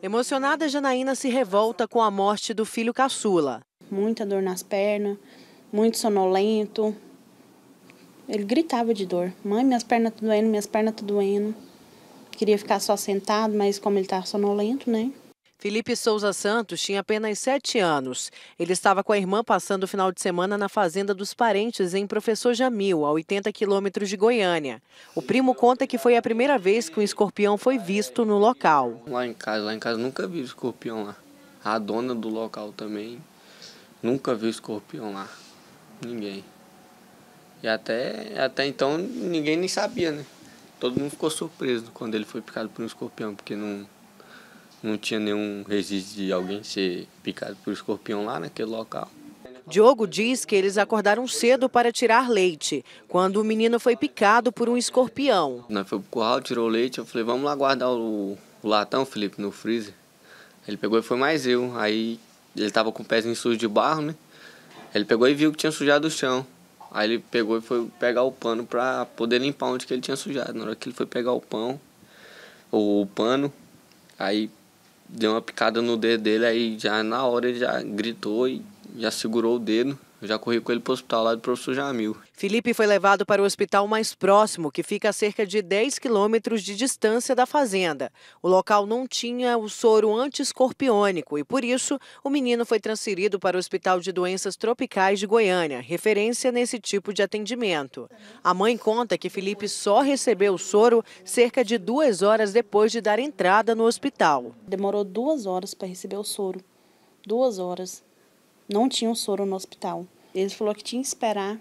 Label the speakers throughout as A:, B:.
A: Emocionada, Janaína se revolta com a morte do filho caçula.
B: Muita dor nas pernas, muito sonolento. Ele gritava de dor. Mãe, minhas pernas estão tá doendo, minhas pernas estão tá doendo. Queria ficar só sentado, mas como ele estava tá sonolento, né?
A: Felipe Souza Santos tinha apenas sete anos. Ele estava com a irmã passando o final de semana na fazenda dos parentes em Professor Jamil, a 80 quilômetros de Goiânia. O primo conta que foi a primeira vez que um escorpião foi visto no local.
C: Lá em casa, lá em casa nunca vi escorpião lá. A dona do local também nunca viu escorpião lá. Ninguém. E até, até então ninguém nem sabia, né? Todo mundo ficou surpreso quando ele foi picado por um escorpião, porque não não tinha nenhum resíduo de alguém ser picado por escorpião lá naquele local.
A: Diogo diz que eles acordaram cedo para tirar leite, quando o menino foi picado por um escorpião.
C: Nós foi pro curral, tirou o leite, eu falei, vamos lá guardar o, o latão, Felipe, no freezer. Ele pegou e foi mais eu. Aí ele estava com o pezinho sujo de barro, né? Ele pegou e viu que tinha sujado o chão. Aí ele pegou e foi pegar o pano para poder limpar onde que ele tinha sujado. Na hora que ele foi pegar o pão, ou o pano, aí deu uma picada no dedo dele, aí já na hora ele já gritou e já segurou o dedo. Eu já corri com ele para o hospital lá do professor Jamil. Felipe foi
A: levado para o hospital mais próximo, que fica a cerca de 10 quilômetros de distância da fazenda. O local não tinha o soro antiscorpiônico e, por isso, o menino foi transferido para o Hospital de Doenças Tropicais de Goiânia, referência nesse tipo de atendimento. A mãe conta que Felipe só recebeu o soro cerca de duas horas depois de dar entrada no hospital. Demorou duas horas para
B: receber o soro. Duas horas. Não tinha um soro no hospital. Ele falou que tinha que esperar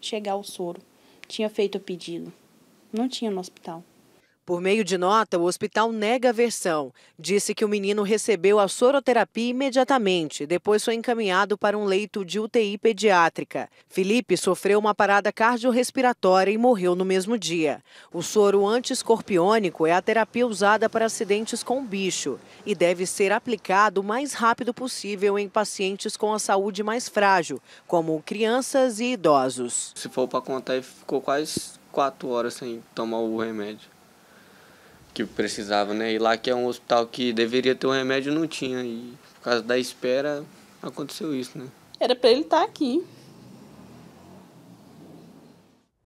B: chegar o soro. Tinha feito o pedido. Não tinha no hospital.
A: Por meio de nota, o hospital nega a versão. Disse que o menino recebeu a soroterapia imediatamente, depois foi encaminhado para um leito de UTI pediátrica. Felipe sofreu uma parada cardiorrespiratória e morreu no mesmo dia. O soro antiscorpiônico é a terapia usada para acidentes com bicho e deve ser aplicado o mais rápido possível em pacientes com a saúde mais
C: frágil, como crianças e idosos. Se for para contar, ficou quase quatro horas sem tomar o remédio que precisava, né? E lá que é um hospital que deveria ter um remédio, não tinha. E por causa da espera, aconteceu isso, né? Era
B: para ele estar tá aqui,